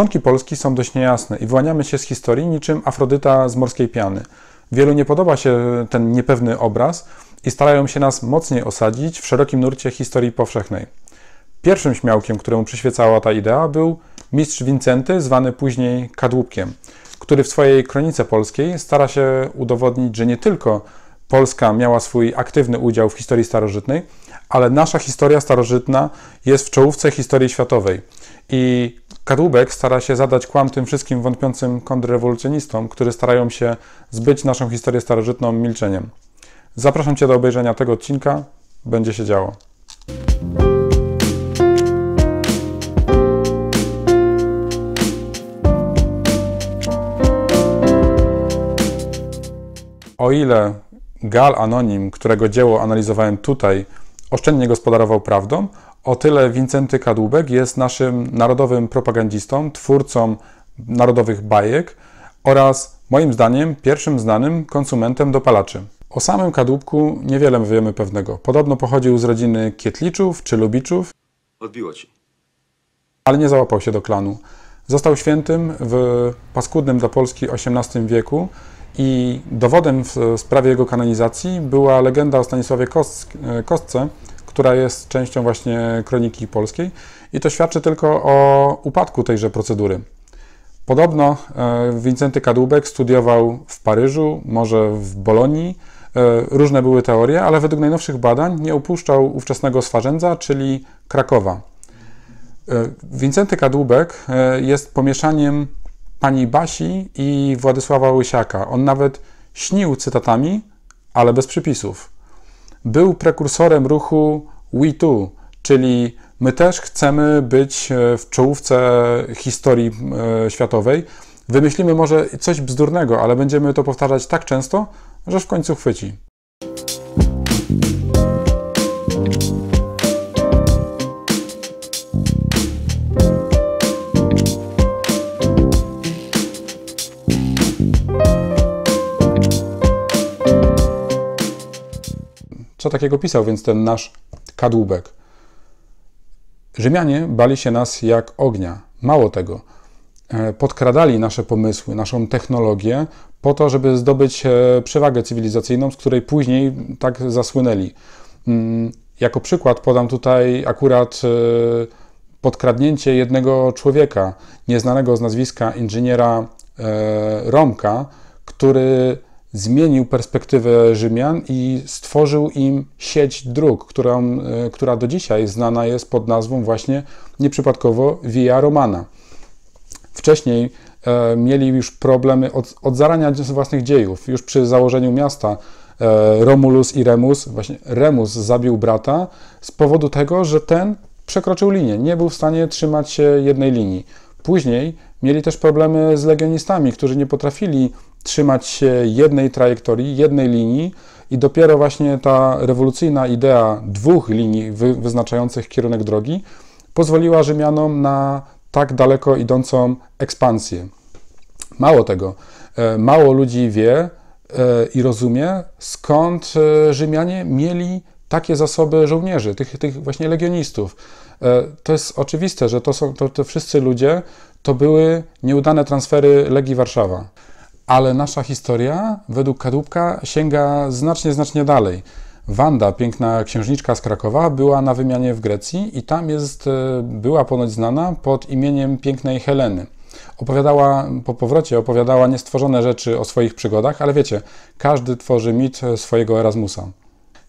Początki Polski są dość niejasne i wyłaniamy się z historii niczym Afrodyta z morskiej piany. Wielu nie podoba się ten niepewny obraz i starają się nas mocniej osadzić w szerokim nurcie historii powszechnej. Pierwszym śmiałkiem, któremu przyświecała ta idea, był mistrz Wincenty, zwany później Kadłubkiem, który w swojej kronice polskiej stara się udowodnić, że nie tylko Polska miała swój aktywny udział w historii starożytnej, ale nasza historia starożytna jest w czołówce historii światowej. I Kadłubek stara się zadać kłam tym wszystkim wątpiącym kontrrewolucjonistom, którzy starają się zbyć naszą historię starożytną milczeniem. Zapraszam Cię do obejrzenia tego odcinka. Będzie się działo. O ile Gal Anonim, którego dzieło analizowałem tutaj, oszczędnie gospodarował prawdą, o tyle Wincenty Kadłubek jest naszym narodowym propagandzistą, twórcą narodowych bajek oraz moim zdaniem pierwszym znanym konsumentem dopalaczy. O samym kadłubku niewiele wiemy pewnego. Podobno pochodził z rodziny Kietliczów czy Lubiczów. Odbiło ci. Ale nie załapał się do klanu. Został świętym w paskudnym dla Polski XVIII wieku i dowodem w sprawie jego kanonizacji była legenda o Stanisławie Kostce, e, która jest częścią właśnie Kroniki Polskiej i to świadczy tylko o upadku tejże procedury. Podobno e, Wincenty Kadłubek studiował w Paryżu, może w Bolonii. E, różne były teorie, ale według najnowszych badań nie opuszczał ówczesnego Swarzędza, czyli Krakowa. E, Wincenty Kadłubek jest pomieszaniem pani Basi i Władysława Łysiaka. On nawet śnił cytatami, ale bez przypisów był prekursorem ruchu We Too, czyli my też chcemy być e, w czołówce historii e, światowej. Wymyślimy może coś bzdurnego, ale będziemy to powtarzać tak często, że w końcu chwyci. co takiego pisał więc ten nasz kadłubek. Rzymianie bali się nas jak ognia. Mało tego, e, podkradali nasze pomysły, naszą technologię po to, żeby zdobyć e, przewagę cywilizacyjną, z której później tak zasłynęli. Mm, jako przykład podam tutaj akurat e, podkradnięcie jednego człowieka, nieznanego z nazwiska inżyniera Romka, który zmienił perspektywę Rzymian i stworzył im sieć dróg, która, e, która do dzisiaj znana jest pod nazwą właśnie nieprzypadkowo Via Romana. Wcześniej e, mieli już problemy od, od zarania własnych dziejów. Już przy założeniu miasta e, Romulus i Remus, właśnie Remus zabił brata z powodu tego, że ten przekroczył linię, nie był w stanie trzymać się jednej linii. Później mieli też problemy z legionistami, którzy nie potrafili trzymać się jednej trajektorii, jednej linii i dopiero właśnie ta rewolucyjna idea dwóch linii wy, wyznaczających kierunek drogi pozwoliła Rzymianom na tak daleko idącą ekspansję. Mało tego, e, mało ludzi wie e, i rozumie, skąd e, Rzymianie mieli takie zasoby żołnierzy, tych, tych właśnie legionistów. To jest oczywiste, że to są to, to wszyscy ludzie, to były nieudane transfery Legii Warszawa ale nasza historia według Kadłubka sięga znacznie, znacznie dalej. Wanda, piękna księżniczka z Krakowa, była na wymianie w Grecji i tam jest, e, była ponoć znana pod imieniem pięknej Heleny. Opowiadała po powrocie, opowiadała niestworzone rzeczy o swoich przygodach, ale wiecie, każdy tworzy mit e, swojego Erasmusa.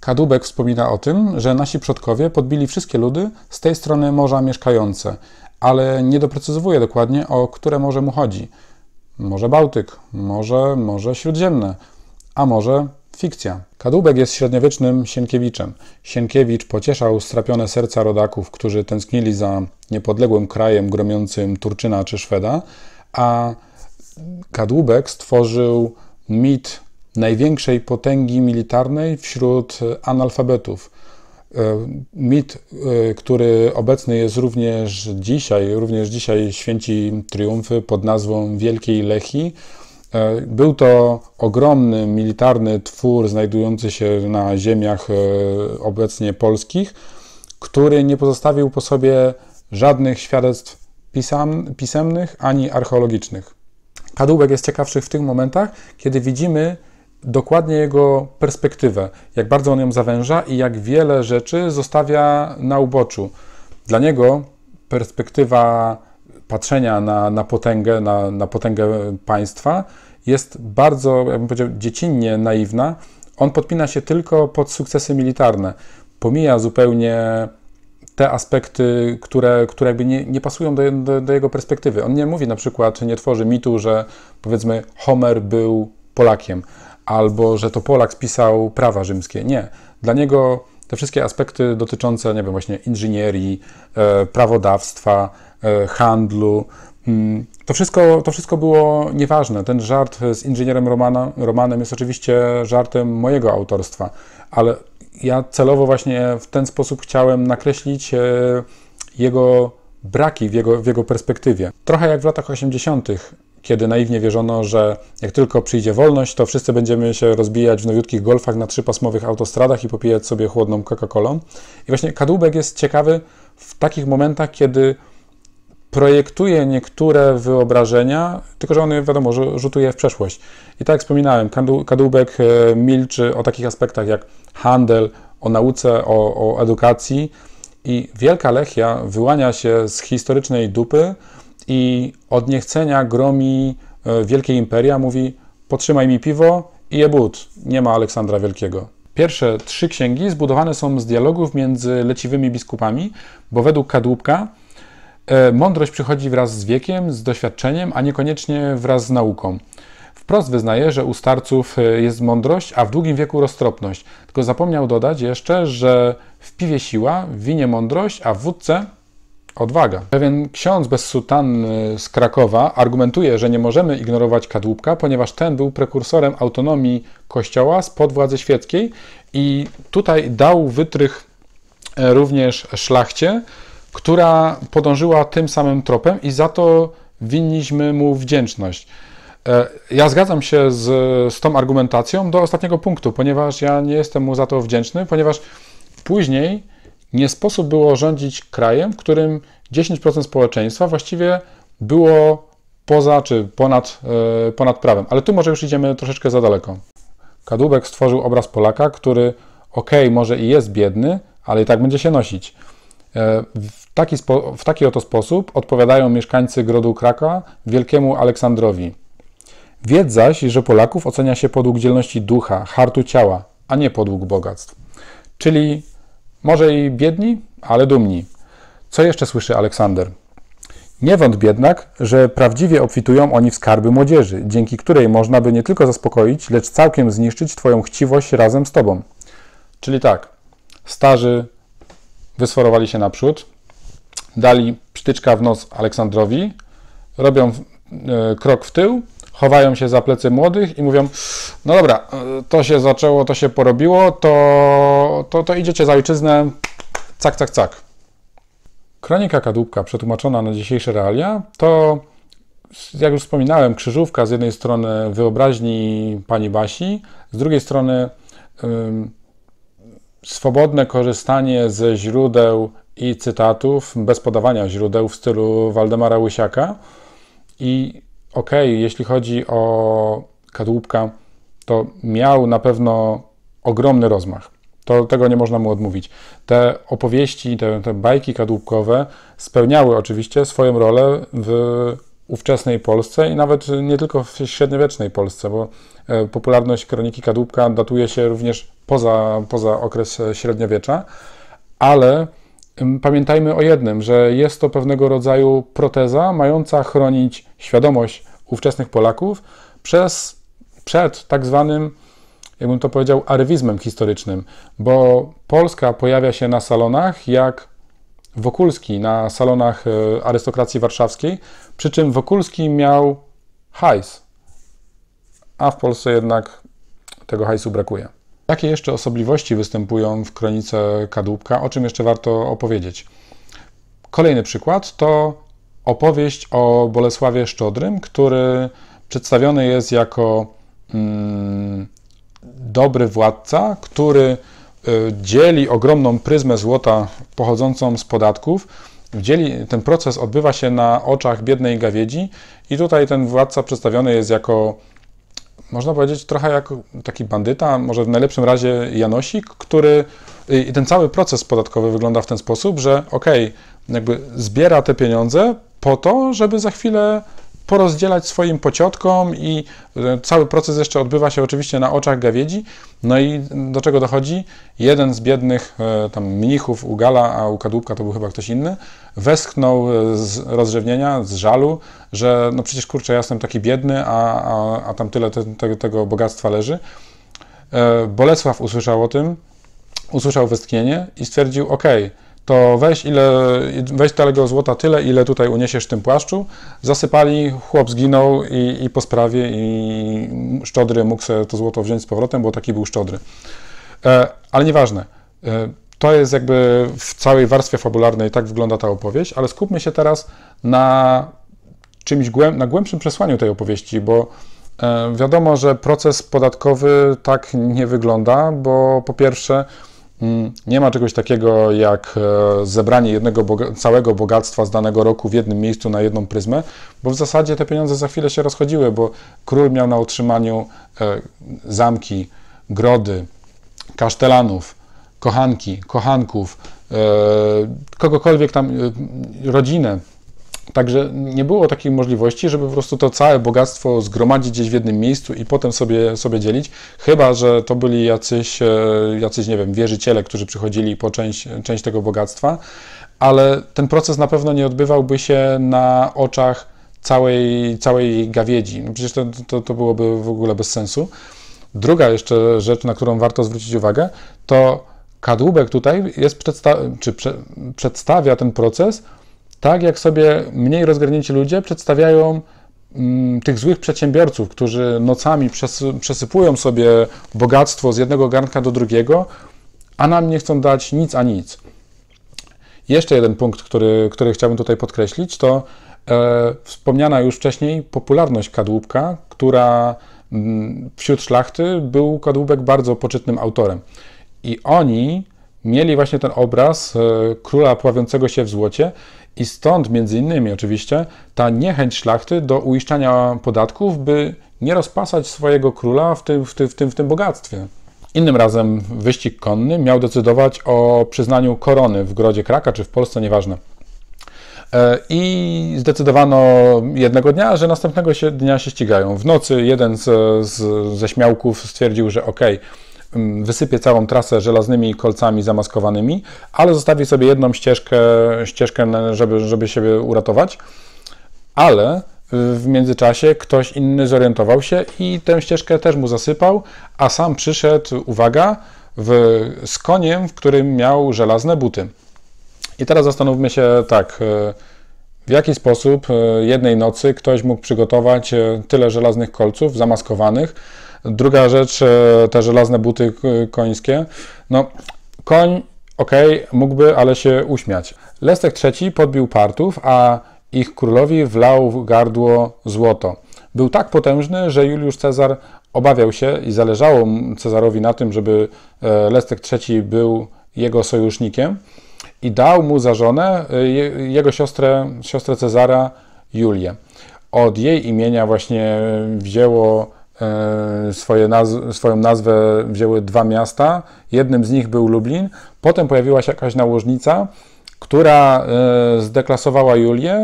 Kadubek wspomina o tym, że nasi przodkowie podbili wszystkie ludy z tej strony morza mieszkające, ale nie doprecyzowuje dokładnie, o które morze mu chodzi może Bałtyk, może Morze Śródziemne, a może fikcja. Kadłubek jest średniowiecznym Sienkiewiczem. Sienkiewicz pocieszał strapione serca rodaków, którzy tęsknili za niepodległym krajem gromiącym Turczyna czy Szweda, a Kadłubek stworzył mit największej potęgi militarnej wśród analfabetów. E, mit, e, który obecny jest również dzisiaj, również dzisiaj święci triumfy pod nazwą Wielkiej Lechi. E, był to ogromny militarny twór znajdujący się na ziemiach obecnie polskich, który nie pozostawił po sobie żadnych świadectw pisam, pisemnych ani archeologicznych. Kadłubek jest ciekawszy w tych momentach, kiedy widzimy dokładnie jego perspektywę, jak bardzo on ją zawęża i jak wiele rzeczy zostawia na uboczu. Dla niego perspektywa patrzenia na, na potęgę, na, na potęgę państwa jest bardzo, jakbym powiedział, dziecinnie naiwna. On podpina się tylko pod sukcesy militarne. Pomija zupełnie te aspekty, które, które jakby nie, nie pasują do, do, do, jego perspektywy. On nie mówi na przykład, nie tworzy mitu, że powiedzmy Homer był Polakiem, albo że to Polak spisał prawa rzymskie. Nie. Dla niego te wszystkie aspekty dotyczące, nie wiem, właśnie inżynierii, e, prawodawstwa, e, handlu, mm, to wszystko, to wszystko było nieważne. Ten żart z inżynierem Romana, Romanem jest oczywiście żartem mojego autorstwa, ale ja celowo właśnie w ten sposób chciałem nakreślić e, jego braki w jego, w jego perspektywie. Trochę jak w latach 80., kiedy naiwnie wierzono, że jak tylko przyjdzie wolność, to wszyscy będziemy się rozbijać w nowiutkich golfach na trzypasmowych autostradach i popijać sobie chłodną Coca-Colą. I właśnie kadłubek jest ciekawy w takich momentach, kiedy projektuje niektóre wyobrażenia, tylko że one, wiadomo, rzutuje w przeszłość. I tak jak wspominałem, kadłubek e, milczy o takich aspektach jak handel, o nauce, o, o edukacji. I Wielka Lechia wyłania się z historycznej dupy, i od niechcenia gromi e, wielkie imperia, mówi potrzymaj mi piwo i jebut, nie ma Aleksandra Wielkiego. Pierwsze trzy księgi zbudowane są z dialogów między leciwymi biskupami, bo według Kadłubka e, mądrość przychodzi wraz z wiekiem, z doświadczeniem, a niekoniecznie wraz z nauką. Wprost wyznaje, że u starców e, jest mądrość, a w długim wieku roztropność. Tylko zapomniał dodać jeszcze, że w piwie siła, w winie mądrość, a w wódce odwaga. Pewien ksiądz bez sutanny z Krakowa argumentuje, że nie możemy ignorować kadłubka, ponieważ ten był prekursorem autonomii kościoła spod władzy świeckiej i tutaj dał wytrych e, również szlachcie, która podążyła tym samym tropem i za to winniśmy mu wdzięczność. E, ja zgadzam się z, z tą argumentacją do ostatniego punktu, ponieważ ja nie jestem mu za to wdzięczny, ponieważ później nie sposób było rządzić krajem, w którym 10% społeczeństwa właściwie było poza czy ponad, e, ponad prawem. Ale tu może już idziemy troszeczkę za daleko. Kadłubek stworzył obraz Polaka, który okej, okay, może i jest biedny, ale i tak będzie się nosić. E, w taki, w taki oto sposób odpowiadają mieszkańcy Grodu Kraka wielkiemu Aleksandrowi. Wiedz zaś, że Polaków ocenia się podług dzielności ducha, hartu ciała, a nie podług bogactw. Czyli może i biedni, ale dumni. Co jeszcze słyszy Aleksander? Nie wątp jednak, że prawdziwie obfitują oni w skarby młodzieży, dzięki której można by nie tylko zaspokoić, lecz całkiem zniszczyć Twoją chciwość razem z Tobą. Czyli tak, starzy wysforowali się naprzód, dali psztyczka w nos Aleksandrowi, robią e, krok w tył chowają się za plecy młodych i mówią, no dobra, to się zaczęło, to się porobiło, to, to, to idziecie za ojczyznę, cak, cak, cak. Kronika Kadłubka przetłumaczona na dzisiejsze realia to, jak już wspominałem, krzyżówka z jednej strony wyobraźni pani Basi, z drugiej strony ym, swobodne korzystanie ze źródeł i cytatów, bez podawania źródeł w stylu Waldemara Łysiaka i ok, jeśli chodzi o kadłubka, to miał na pewno ogromny rozmach. To, tego nie można mu odmówić. Te opowieści, te, te bajki kadłubkowe spełniały oczywiście swoją rolę w ówczesnej Polsce i nawet nie tylko w średniowiecznej Polsce, bo e, popularność kroniki kadłubka datuje się również poza, poza okres średniowiecza, ale pamiętajmy o jednym, że jest to pewnego rodzaju proteza mająca chronić świadomość ówczesnych Polaków przez, przed tak zwanym, jakbym to powiedział, arywizmem historycznym, bo Polska pojawia się na salonach jak Wokulski na salonach e, arystokracji warszawskiej, przy czym Wokulski miał hajs, a w Polsce jednak tego hajsu brakuje. Jakie jeszcze osobliwości występują w kronice kadłubka, o czym jeszcze warto opowiedzieć? Kolejny przykład to opowieść o Bolesławie Szczodrym, który przedstawiony jest jako mm, dobry władca, który y, dzieli ogromną pryzmę złota pochodzącą z podatków. Dzieli, ten proces odbywa się na oczach biednej gawiedzi i tutaj ten władca przedstawiony jest jako można powiedzieć, trochę jak taki bandyta, może w najlepszym razie Janosik, który i ten cały proces podatkowy wygląda w ten sposób, że okej, okay, jakby zbiera te pieniądze po to, żeby za chwilę porozdzielać swoim pociotkom i e, cały proces jeszcze odbywa się oczywiście na oczach gawiedzi. No i do czego dochodzi? Jeden z biednych e, tam mnichów u Gala, a u Kadłubka to był chyba ktoś inny, westchnął e, z rozrzewnienia, z żalu, że no przecież kurczę, ja jestem taki biedny, a, a, a tam tyle te, te, tego bogactwa leży. Bolesław usłyszał o tym, usłyszał westchnienie i stwierdził, okej, okay, to weź, ile, weź tego złota tyle, ile tutaj uniesiesz w tym płaszczu. Zasypali, chłop zginął i, i po sprawie i szczodry mógł sobie to złoto wziąć z powrotem, bo taki był szczodry. E, ale nieważne. E, to jest jakby w całej warstwie fabularnej tak wygląda ta opowieść, ale skupmy się teraz na czymś głęb, na głębszym przesłaniu tej opowieści, bo e, wiadomo, że proces podatkowy tak nie wygląda, bo po pierwsze Mm, nie ma czegoś takiego jak e, zebranie jednego boga całego bogactwa z danego roku w jednym miejscu na jedną pryzmę, bo w zasadzie te pieniądze za chwilę się rozchodziły, bo król miał na utrzymaniu e, zamki, grody, kasztelanów, kochanki, kochanków, e, kogokolwiek tam, rodzinę, Także nie było takiej możliwości, żeby po prostu to całe bogactwo zgromadzić gdzieś w jednym miejscu i potem sobie, sobie dzielić, chyba że to byli jacyś, e, jacyś, nie wiem, wierzyciele, którzy przychodzili po część, część tego bogactwa, ale ten proces na pewno nie odbywałby się na oczach całej, całej gawiedzi. No przecież to, to, to byłoby w ogóle bez sensu. Druga jeszcze rzecz, na którą warto zwrócić uwagę, to kadłubek tutaj jest przedsta- czy prze- przedstawia ten proces tak jak sobie mniej rozgarnięci ludzie przedstawiają mm, tych złych przedsiębiorców, którzy nocami przesypują sobie bogactwo z jednego garnka do drugiego, a nam nie chcą dać nic a nic. Jeszcze jeden punkt, który, który chciałbym tutaj podkreślić, to e, wspomniana już wcześniej popularność kadłubka, która m, mm, wśród szlachty był kadłubek bardzo poczytnym autorem. I oni mieli właśnie ten obraz e, króla pławiącego się w złocie i stąd między innymi oczywiście ta niechęć szlachty do uiszczania podatków, by nie rozpasać swojego króla w tym, w tym, w tym, w tym bogactwie. Innym razem wyścig konny miał decydować o przyznaniu korony w grodzie Kraka czy w Polsce, nieważne. E, I zdecydowano jednego dnia, że następnego się, dnia się ścigają. W nocy jeden z, z, ze śmiałków stwierdził, że okej, okay, Mm, wysypię całą trasę żelaznymi kolcami zamaskowanymi, ale zostawię sobie jedną ścieżkę, ścieżkę żeby, żeby siebie uratować. Ale w międzyczasie ktoś inny zorientował się i tę ścieżkę też mu zasypał, a sam przyszedł, uwaga, w, z koniem, w którym miał żelazne buty. I teraz zastanówmy się tak, e, w jaki sposób e, jednej nocy ktoś mógł przygotować e, tyle żelaznych kolców zamaskowanych, Druga rzecz, e, te żelazne buty końskie. No, koń, ok, mógłby, ale się uśmiać. Lestek III podbił partów, a ich królowi wlał w gardło złoto. Był tak potężny, że Juliusz Cezar obawiał się i zależało Cezarowi na tym, żeby e, Lestek III był jego sojusznikiem i dał mu za żonę e, jego siostrę, siostrę Cezara Julię. Od jej imienia właśnie wzięło E, swoje naz swoją nazwę wzięły dwa miasta. Jednym z nich był Lublin. Potem pojawiła się jakaś nałożnica, która e, zdeklasowała Julię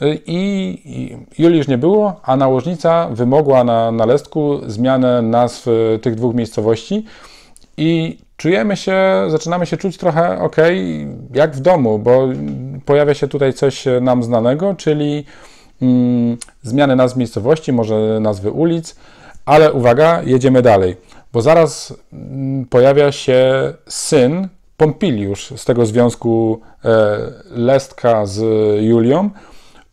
e, i Julii już nie było, a nałożnica wymogła na, nalestku zmianę nazw tych dwóch miejscowości i czujemy się, zaczynamy się czuć trochę ok, jak w domu, bo pojawia się tutaj coś nam znanego, czyli mm, zmiany nazw miejscowości, może nazwy ulic, ale uwaga, jedziemy dalej, bo zaraz mm, pojawia się syn Pompiliusz z tego związku e, Lestka z Julią.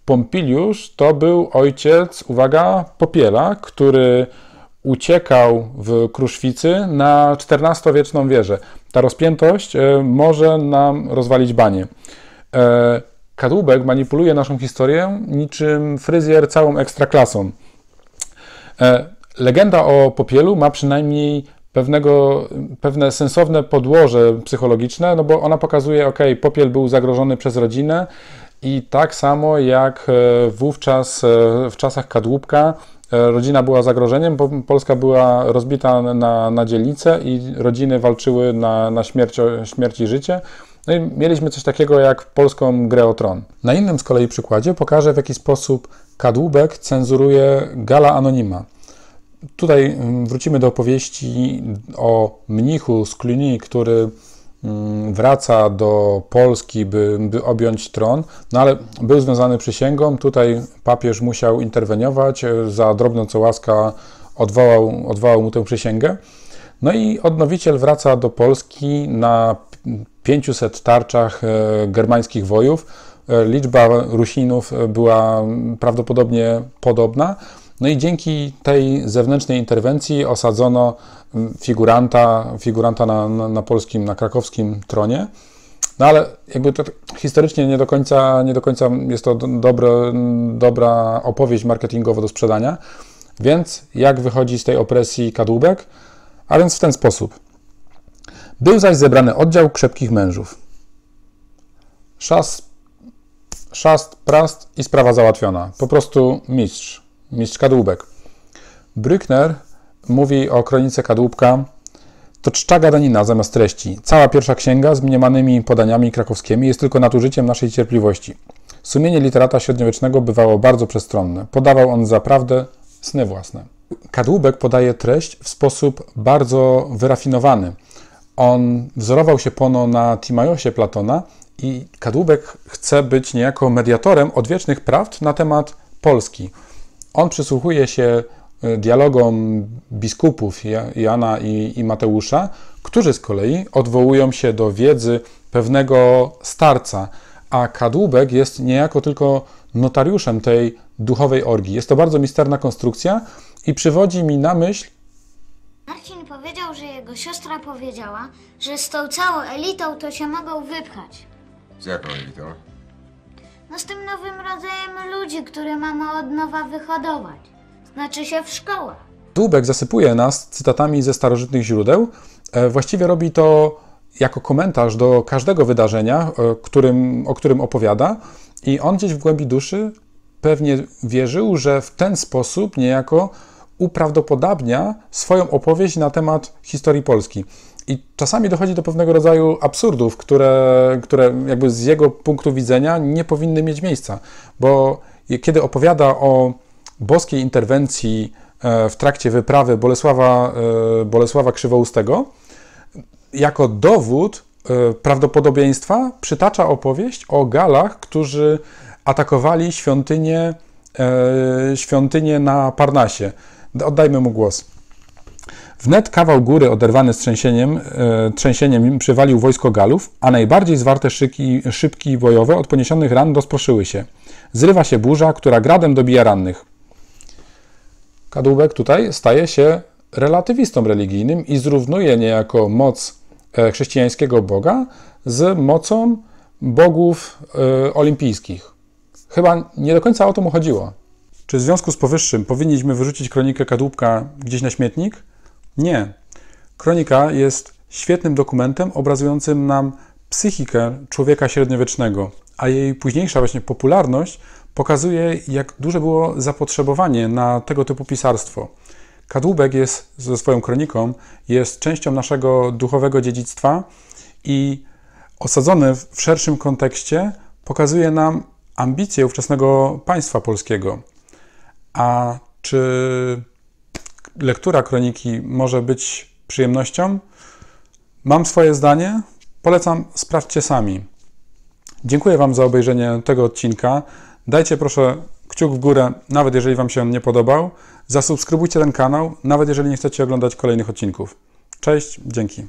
Pompiliusz to był ojciec, uwaga, Popiela, który uciekał w Kruszwicy na XIV-wieczną wieżę. Ta rozpiętość e, może nam rozwalić banie. E, Kadłubek manipuluje naszą historię niczym fryzjer całą ekstraklasą. Legenda o popielu ma przynajmniej pewnego, pewne sensowne podłoże psychologiczne, no bo ona pokazuje, ok, popiel był zagrożony przez rodzinę i tak samo jak e, wówczas e, w czasach kadłubka e, rodzina była zagrożeniem, bo Polska była rozbita na, na dzielnice i rodziny walczyły na, na śmierć, śmierć i życie. No i mieliśmy coś takiego jak polską grę o tron. Na innym z kolei przykładzie pokażę, w jaki sposób kadłubek cenzuruje gala anonima. Tutaj mm, wrócimy do opowieści o mnichu z Cluny, który mm, wraca do Polski, by, by objąć tron, no ale był związany przysięgą. Tutaj papież musiał interweniować, za drobną co łaska odwołał, odwołał mu tę przysięgę. No i odnowiciel wraca do Polski na 500 tarczach e, germańskich wojów. E, liczba Rusinów była mm, prawdopodobnie podobna. No i dzięki tej zewnętrznej interwencji osadzono mm, figuranta, figuranta na, na, na polskim, na krakowskim tronie. No ale jakby to tak historycznie nie do końca, nie do końca jest to dobre, dobra opowieść marketingowa do sprzedania. Więc jak wychodzi z tej opresji kadłubek? A więc w ten sposób. Był zaś zebrany oddział krzepkich mężów. Szas, szast, prast i sprawa załatwiona. Po prostu mistrz mistrz kadłubek. Brückner mówi o kronice kadłubka to czcza gadanina zamiast treści. Cała pierwsza księga z mniemanymi podaniami krakowskimi jest tylko nadużyciem naszej cierpliwości. Sumienie literata średniowiecznego bywało bardzo przestronne. Podawał on zaprawdę sny własne. Kadłubek podaje treść w sposób bardzo wyrafinowany. On wzorował się pono na Timajosie Platona i Kadłubek chce być niejako mediatorem odwiecznych prawd na temat Polski on przysłuchuje się e, dialogom biskupów Jana i, i Mateusza, którzy z kolei odwołują się do wiedzy pewnego starca, a kadłubek jest niejako tylko notariuszem tej duchowej orgii. Jest to bardzo misterna konstrukcja i przywodzi mi na myśl. Marcin powiedział, że jego siostra powiedziała, że z tą całą elitą to się mogą wypchać. Z jaką elitą? No z tym nowym rodzajem ludzi, które mamy od nowa wyhodować. Znaczy się w szkołach. Dłubek zasypuje nas cytatami ze starożytnych źródeł. E, właściwie robi to jako komentarz do każdego wydarzenia, e, którym, o którym opowiada, i on gdzieś w głębi duszy pewnie wierzył, że w ten sposób niejako uprawdopodobnia swoją opowieść na temat historii Polski. I czasami dochodzi do pewnego rodzaju absurdów, które, które jakby z jego punktu widzenia nie powinny mieć miejsca, bo kiedy opowiada o boskiej interwencji e, w trakcie wyprawy Bolesława, e, Bolesława Krzywoustego, jako dowód e, prawdopodobieństwa przytacza opowieść o Galach, którzy atakowali świątynię, świątynię na Parnasie. Oddajmy mu głos. Wnet kawał góry oderwany z trzęsieniem, e, trzęsieniem przywalił wojsko Galów, a najbardziej zwarte szyki, szybki bojowe od poniesionych ran rozproszyły się. Zrywa się burza, która gradem dobija rannych. Kadłubek tutaj staje się relatywistą religijnym i zrównuje niejako moc e, chrześcijańskiego Boga z mocą bogów e, olimpijskich. Chyba nie do końca o to mu chodziło. Czy w związku z powyższym powinniśmy wyrzucić kronikę kadłubka gdzieś na śmietnik? Nie. Kronika jest świetnym dokumentem obrazującym nam psychikę człowieka średniowiecznego, a jej późniejsza właśnie popularność pokazuje, jak duże było zapotrzebowanie na tego typu pisarstwo. Kadłubek jest ze swoją kroniką, jest częścią naszego duchowego dziedzictwa i osadzony w szerszym kontekście pokazuje nam ambicje ówczesnego państwa polskiego. A czy lektura kroniki może być przyjemnością. Mam swoje zdanie, polecam, sprawdźcie sami. Dziękuję Wam za obejrzenie tego odcinka. Dajcie proszę kciuk w górę, nawet jeżeli Wam się on nie podobał. Zasubskrybujcie ten kanał, nawet jeżeli nie chcecie oglądać kolejnych odcinków. Cześć, dzięki.